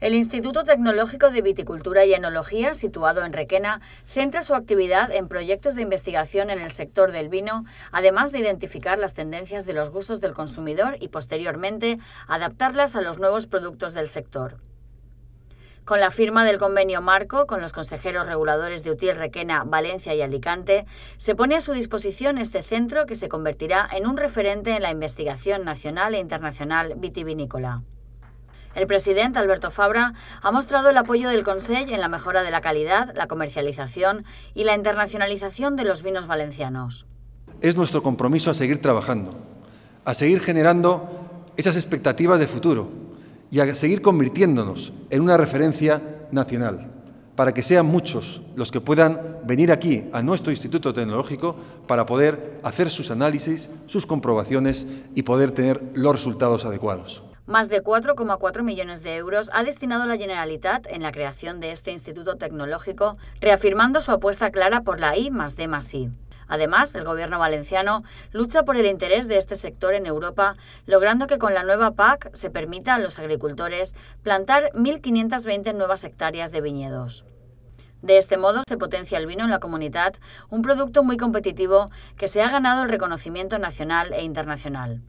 El Instituto Tecnológico de Viticultura y Enología, situado en Requena, centra su actividad en proyectos de investigación en el sector del vino, además de identificar las tendencias de los gustos del consumidor y, posteriormente, adaptarlas a los nuevos productos del sector. Con la firma del convenio marco con los consejeros reguladores de Util, Requena, Valencia y Alicante, se pone a su disposición este centro que se convertirá en un referente en la investigación nacional e internacional vitivinícola. El presidente Alberto Fabra ha mostrado el apoyo del Consejo en la mejora de la calidad, la comercialización y la internacionalización de los vinos valencianos. Es nuestro compromiso a seguir trabajando, a seguir generando esas expectativas de futuro y a seguir convirtiéndonos en una referencia nacional para que sean muchos los que puedan venir aquí a nuestro Instituto Tecnológico para poder hacer sus análisis, sus comprobaciones y poder tener los resultados adecuados. Más de 4,4 millones de euros ha destinado la Generalitat en la creación de este instituto tecnológico, reafirmando su apuesta clara por la I más D más I. Además, el gobierno valenciano lucha por el interés de este sector en Europa, logrando que con la nueva PAC se permita a los agricultores plantar 1.520 nuevas hectáreas de viñedos. De este modo se potencia el vino en la comunidad, un producto muy competitivo que se ha ganado el reconocimiento nacional e internacional.